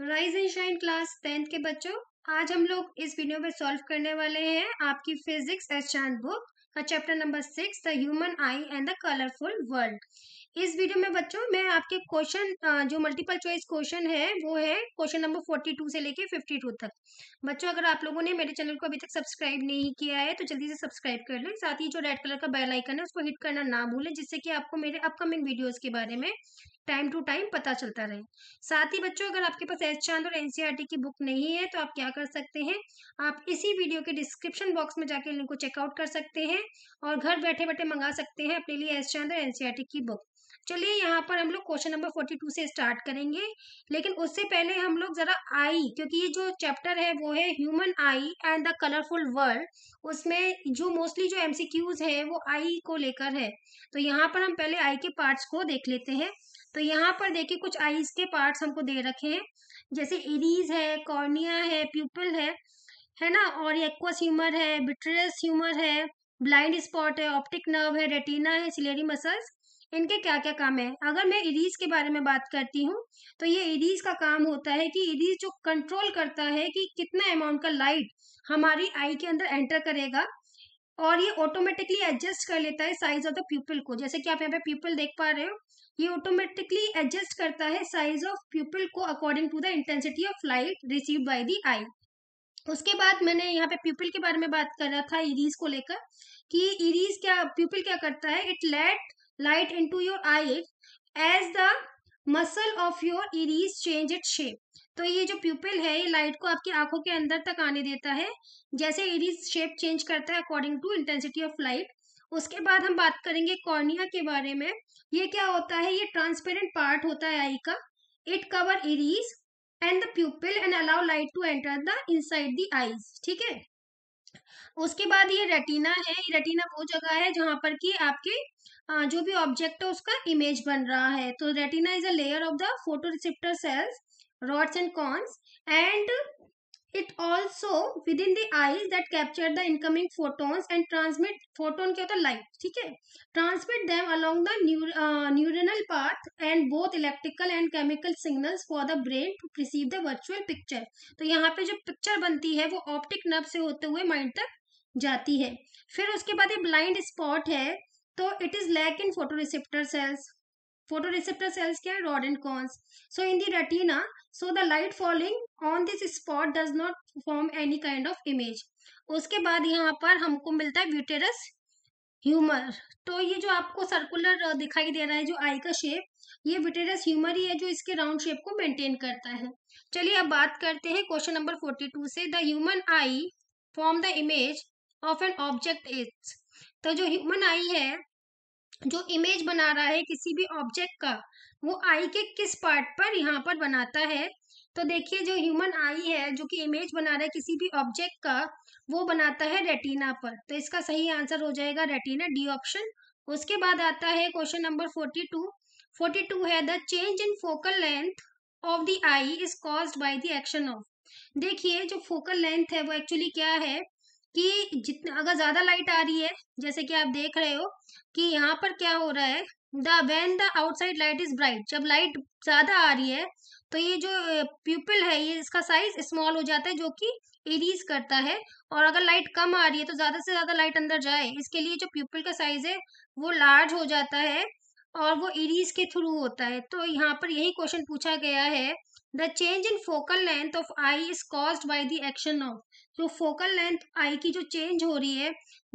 Rise and shine class tenth के बच्चों आज हम लोग इस वीडियो में सॉल्व करने वाले हैं आपकी फिजिक्स एस बुक का chapter number six the human eye and the colourful world इस वीडियो में बच्चों मैं आपके क्वेश्चन जो मल्टीपल चॉइस क्वेश्चन है वो है क्वेश्चन नंबर फोर्टी टू से लेके फिफ्टी टू तक बच्चों अगर आप लोगों ने मेरे चैनल को अभी तक सब्सक्राइब नहीं किया है तो जल्दी से सब्सक्राइब कर लें साथ ही जो रेड कलर का बेल आइकन है उसको हिट करना ना भूलें जिससे कि आपको मेरे अपकमिंग वीडियोज के बारे में टाइम टू टाइम पता चलता रहे साथ ही बच्चों अगर आपके पास एस चांद और एनसीईआरटी e की बुक नहीं है तो आप क्या कर सकते हैं आप इसी वीडियो के डिस्क्रिप्शन बॉक्स में जाकर लिंक को चेकआउट कर सकते हैं और घर बैठे बैठे मंगा सकते हैं अपने लिए एस चांद और एनसीईआरटी e की बुक चलिए यहाँ पर हम लोग क्वेश्चन नंबर फोर्टी टू से स्टार्ट करेंगे लेकिन उससे पहले हम लोग जरा आई क्योंकि ये जो चैप्टर है वो है human eye and the colourful world उसमें जो मोस्टली जो एमसीक्यूज है वो आई को लेकर है तो यहाँ पर हम पहले आई के पार्ट्स को देख लेते हैं तो यहाँ पर देखिए कुछ आईज के पार्ट्स हमको दे रखे हैं जैसे इरीज है कॉर्निया है प्यूपल है है ना और एक्वस ह्यूमर है बिट्रियस ह्यूमर है ब्लाइंड स्पॉट है ऑप्टिक नर्व है रेटिना है सिलेरी मसल्स इनके क्या क्या काम है अगर मैं इरीज के बारे में बात करती हूँ तो ये इरीज का काम होता है कि इरीज जो कंट्रोल करता है कि कितना अमाउंट का लाइट हमारी आई के अंदर एंटर करेगा और ये ऑटोमेटिकली एडजस्ट कर लेता है साइज ऑफ द पीपल को जैसे कि आप यहाँ पे पीपल देख पा रहे हो ये ऑटोमेटिकली एडजस्ट करता है साइज ऑफ पीपल को according to the intensity of light receive by the eye उसके बाद मैंने यहाँ पे पीपल के बारे में बात कर रहा था इरीज को लेकर कि इरीज क्या पीपल क्या करता है it let light into your eyes as the muscle of your iris change its shape तो ये जो pupil है ये light को आपकी आंखों के अंदर तक आने देता है जैसे iris shape change करता है according to intensity of light उसके बाद हम बात करेंगे कॉर्निया के बारे में ये क्या होता है ये ट्रांसपेरेंट पार्ट होता है आई का it cover iris and the pupil and allow light to enter the inside the eyes ठीक है उसके बाद ये रेटिना है रेटिना वो जगह है जहाँ पर कि आपके जो भी ऑब्जेक्ट है उसका इमेज बन रहा है तो retina is a layer of the photo receptor cells rods and cones and it also within the eyes that capture the incoming photons and transmit photon क्या होता है लाइट ठीक है transmit them along the neuronal path and both electrical and chemical signal for the brain to receive the virtual picture तो यहाँ पे जो picture बनती है वो ऑप्टिक नर्व से होते हुए माइंड तक जाती है फिर उसके बाद ये ब्लाइंड स्पॉट है तो it is lack in photo receptor cells photo receptor cells क्या है rod and cones so in the retina so the light falling on this spot does not form any kind of image उसके बाद यहाँ पर हमको मिलता है ब्यूटेरस humour तो ये जो आपको सर्कुलर दिखाई दे रहा है जो आई का शेप ये ब्यूटेरस ह्यूमर ही है जो इसके राउंड शेप को मेंटेन करता है चलिए अब बात करते हैं क्वेश्चन नंबर फोर्टी टू से the human eye form the image of an object is तो जो ह्यूमन आई है जो इमेज बना रहा है किसी भी ऑब्जेक्ट का वो आई के किस पार्ट पर यहाँ पर बनाता है तो देखिए जो ह्यूमन आई है जो कि इमेज बना रहा है किसी भी ऑब्जेक्ट का वो बनाता है रेटिना पर तो इसका सही आंसर हो जाएगा रेटिना डी ऑप्शन उसके बाद आता है question number forty two forty two है the change in focal length of the eye is caused by the action of देखिए जो फोकल लेंथ है वो एक्चुअली क्या है कि जितने अगर ज्यादा लाइट आ रही है जैसे कि आप देख रहे हो कि यहाँ पर क्या हो रहा है the when the outside light is bright जब लाइट ज्यादा आ रही है तो ये जो प्यूपल है ये इसका साइज स्मॉल हो जाता है जो कि इरीज करता है और अगर लाइट कम आ रही है तो ज्यादा से ज्यादा लाइट अंदर जाए इसके लिए जो प्यूपल का साइज है वो लार्ज हो जाता है और वो इरीज के थ्रू होता है तो यहाँ पर यही क्वेश्चन पूछा गया है the change in focal length of eye is cause by the action of तो फोकल लेंथ आई की जो चेंज हो रही है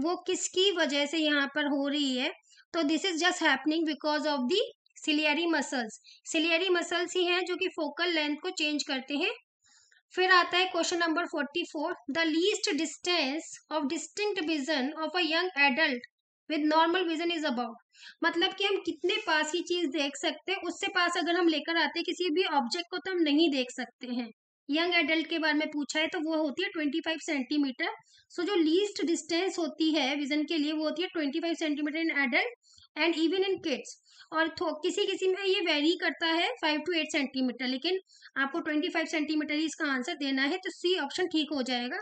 वो किसकी वजह से यहाँ पर हो रही है तो this is just happening because of the ciliary muscles ciliary muscles ही हैं जो कि फोकल लेंथ को चेंज करते हैं फिर आता है question number forty four the least distance of distinct vision of a young adult with normal vision is about मतलब कि हम कितने पास की चीज देख सकते हैं उससे पास अगर हम लेकर आते हैं किसी भी ऑब्जेक्ट को तो हम नहीं देख सकते हैं यंग एडल्ट के बारे में पूछा है तो वो होती है ट्वेंटी फाइव सेंटीमीटर सो जो लीस्ट डिस्टेंस होती है विजन के लिए वो होती है twenty five centimetre in adult and even in kids और किसी किसी में ये वेरी करता है फाइव टू एट सेंटीमीटर लेकिन आपको ट्वेंटी फाइव सेंटीमीटर ही इसका आंसर देना है तो सी ऑप्शन ठीक हो जाएगा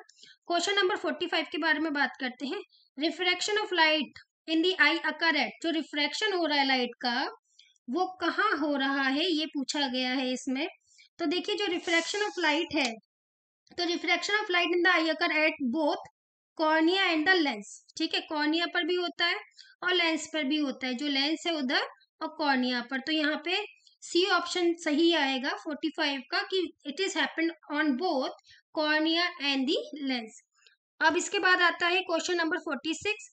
क्वेश्चन नंबर फोर्टी फाइव के बारे में बात करते हैं refraction of light in the eye occur at जो रिफ्रैक्शन हो रहा है लाइट का वो कहाँ हो रहा है ये पूछा गया है इसमें तो देखिए जो रिफ्रैक्शन ऑफ लाइट है तो refraction of light in the eye occur at both cornea and the lens ठीक है कॉर्निया पर भी होता है और लेंस पर भी होता है जो लेंस है उधर और कॉर्निया पर तो यहाँ पे सी ऑप्शन सही आएगा 45 का कि it is happened on both cornea and the lens अब इसके बाद आता है क्वेश्चन नंबर 46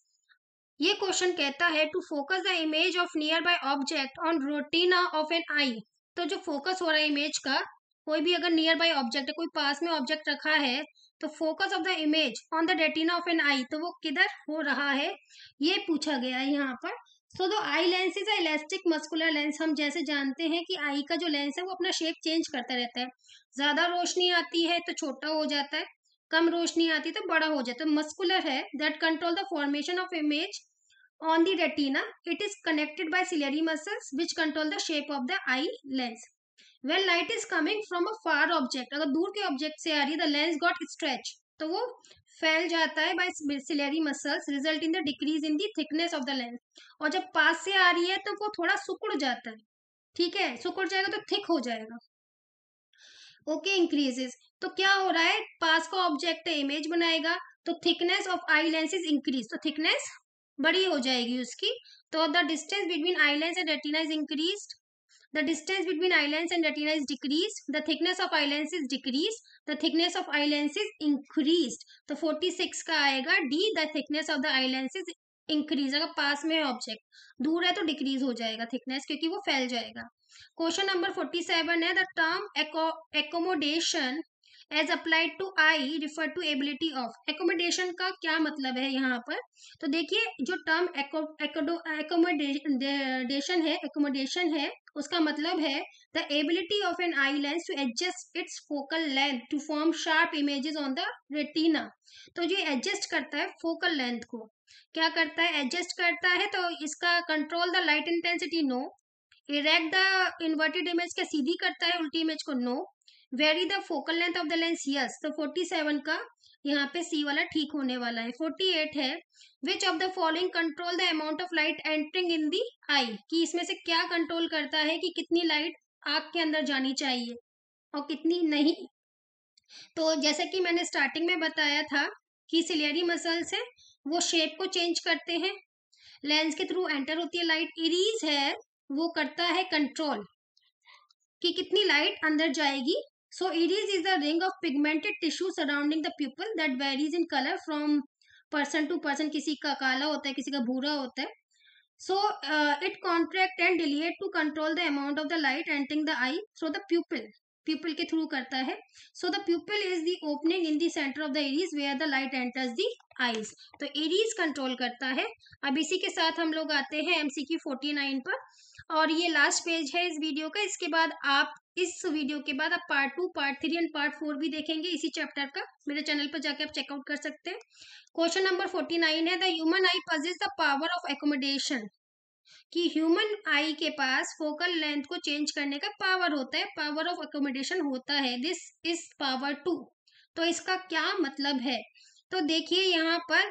ये क्वेश्चन कहता है to focus the image of nearby object on retina of an eye तो जो फोकस हो रहा है इमेज का कोई भी अगर नियर बाई ऑब्जेक्ट है कोई पास में ऑब्जेक्ट रखा है तो focus of the image on the retina of an eye तो वो किधर हो रहा है ये पूछा गया है यहाँ पर सो दो eye lenses elastic muscular lens हम जैसे जानते हैं कि आई का जो लेंस है वो अपना शेप चेंज करता रहता है ज्यादा रोशनी आती है तो छोटा हो जाता है कम रोशनी आती है तो बड़ा हो जाता है मस्कुलर तो है that control the formation of image on the retina it is connected by ciliary muscles which control the shape of the eye lens when light is coming from a far object agar dur ke object se aa rahi the lens got stretch to wo फैल जाता है by ciliary muscles result in the decrease in the thickness of the lens और जब पास से आ रही है तो वो थोड़ा सुकुड़ जाता है ठीक है सुकुड़ जाएगा तो थिक हो जाएगा ओके okay, इंक्रीजेस तो क्या हो रहा है पास का ऑब्जेक्ट इमेज बनाएगा तो thickness of eye lens is increase तो थिकनेस बड़ी हो जाएगी उसकी तो the distance between eye lens and retina is increase the distance between eye lens and retina is decrease the thickness of eye lens is decrease the thickness of eye lens is increase तो forty six का आएगा D the thickness of the eye lens is increase अगर पास में object दूर है तो decrease हो जाएगा थिकनेस क्योंकि वो फैल जाएगा क्वेश्चन नंबर फोर्टी सेवन है the term accommodation as applied to eye refer to ability of accommodation का क्या मतलब है यहाँ पर तो देखिए जो टर्म एकोमोडेशन है एकोमोडेशन है उसका मतलब है the ability of an eye lens to adjust its focal length to form sharp images on the retina तो ये एडजस्ट करता है फोकल लेंथ को क्या करता है एडजस्ट करता है तो इसका control the light intensity no erect the inverted image क्या सीधी करता है उल्टी इमेज को no vary the focal length of the lens yes तो 47 का यहाँ पे सी वाला ठीक होने वाला है 48 है which of the following control the amount of light entering in the eye कि इसमें से क्या कंट्रोल करता है कि कितनी लाइट आग के अंदर जानी चाहिए और कितनी नहीं तो जैसे कि मैंने स्टार्टिंग में बताया था कि सिलियरी मसल्स है वो शेप को चेंज करते हैं लेंस के थ्रू एंटर होती है लाइट इरीज है वो करता है कंट्रोल कि कितनी लाइट अंदर जाएगी So iris is a ring of pigmented tissue surrounding the pupil that varies in color from person to person. kisi ka kala hota hai kisi ka bhura hota hai So uh, it contract and dilate to control the amount of the light entering the eye through the pupil. Pupil ke through karta hai So the pupil is the opening in the center of the iris where the light enters the eyes. to so, iris control karta hai ab isi ke sath hum log aate hain mcq 49 par और ये last page है इस video का इसके बाद आप इस video के बाद आप part two part three and part four भी देखेंगे इसी चैप्टर का मेरे चैनल पर जाके आप चेकआउट कर सकते हैं क्वेश्चन नंबर फोर्टी नाइन है the human eye possesses the power of accommodation कि ह्यूमन आई के पास फोकल लेंथ को चेंज करने का पावर होता है पावर ऑफ एकोमोडेशन होता है दिस इज पावर टू तो इसका क्या मतलब है तो देखिए यहाँ पर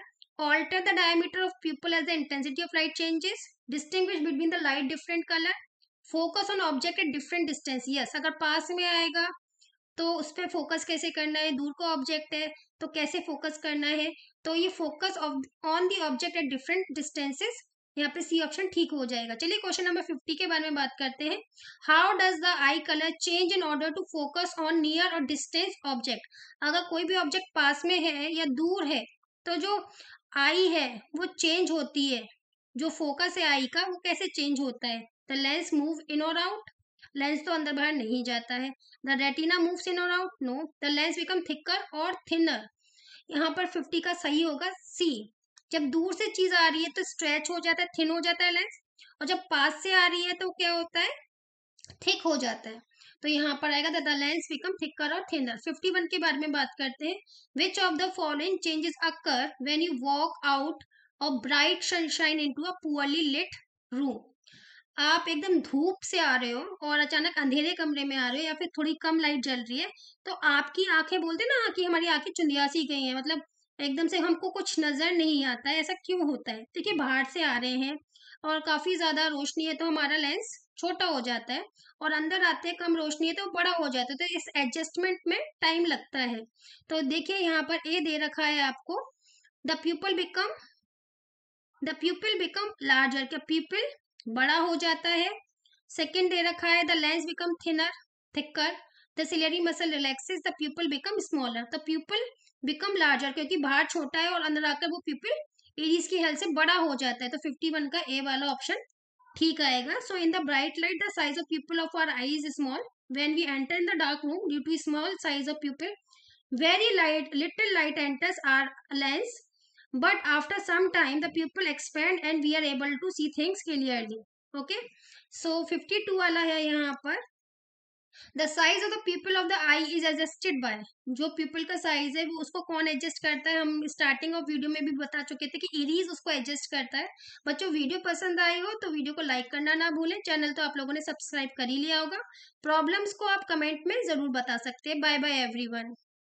alter the diameter of pupil as the intensity of light changes distinguish between the light different colour focus on object at different distance yes अगर पास में आएगा तो उस पर फोकस कैसे करना है दूर का ऑब्जेक्ट है तो कैसे फोकस करना है तो ये focus on the object at different distances यहाँ पे सी ऑप्शन ठीक हो जाएगा चलिए क्वेश्चन नंबर फिफ्टी के बारे में बात करते हैं how does the eye colour change in order to focus on near और डिस्टेंस ऑब्जेक्ट अगर कोई भी ऑब्जेक्ट पास में है या दूर है तो जो आई है वो चेंज होती है जो फोकस है आई का वो कैसे चेंज होता है द लेंस मूव इन और आउट लेंस तो अंदर बाहर नहीं जाता है द रेटिना मूव इन और out no the lens become thicker और थिनर यहाँ पर फिफ्टी का सही होगा सी जब दूर से चीज आ रही है तो स्ट्रेच हो जाता है थिन हो जाता है लेंस और जब पास से आ रही है तो क्या होता है थिक हो जाता है तो यहाँ पर आएगा द लेंस बिकम थिकर और थिनर फिफ्टी वन के बारे में बात करते हैं which of the following changes occur when you walk out और bright sunshine into a poorly lit room आप एकदम धूप से आ रहे हो और अचानक अंधेरे कमरे में आ रहे हो या फिर थोड़ी कम लाइट जल रही है तो आपकी आंखें बोलते ना कि हमारी आंखें चुंदिया सी गई हैं मतलब एकदम से हमको कुछ नजर नहीं आता है ऐसा क्यों होता है देखिए बाहर से आ रहे हैं और काफी ज्यादा रोशनी है तो हमारा लेंस छोटा हो जाता है और अंदर आते कम रोशनी है तो बड़ा हो जाता है तो इस एडजस्टमेंट में टाइम लगता है तो देखिए यहाँ पर ए दे रखा है आपको the pupil become the pupil become larger क्या पीपल बड़ा हो जाता है सेकेंड दे रखा है the lens become thinner thicker the ciliary muscle relaxes the pupil become smaller the pupil become larger क्योंकि बाहर छोटा है और अंदर आकर वो प्यूपल एरीज की हेल्थ से बड़ा हो जाता है तो फिफ्टी वन का ए वाला ऑप्शन ठीक आएगा so in the bright light the size of pupil of our eyes small when we enter in the dark room due to small size of pupil very light little light enters our lens after some time the pupil expand and we are able to see things clearly okay so fifty two वाला है यहाँ पर the size of the pupil of the eye is adjusted bye जो pupil का size है वो उसको कौन एडजस्ट करता है हम स्टार्टिंग ऑफ वीडियो में भी बता चुके थे कि इरीज उसको एडजस्ट करता है बच्चों वीडियो पसंद आई हो तो वीडियो को लाइक करना ना भूलें चैनल तो आप लोगों ने सब्सक्राइब कर ही लिया होगा प्रॉब्लम्स को आप कमेंट में जरूर बता सकते हैं बाय बाय वन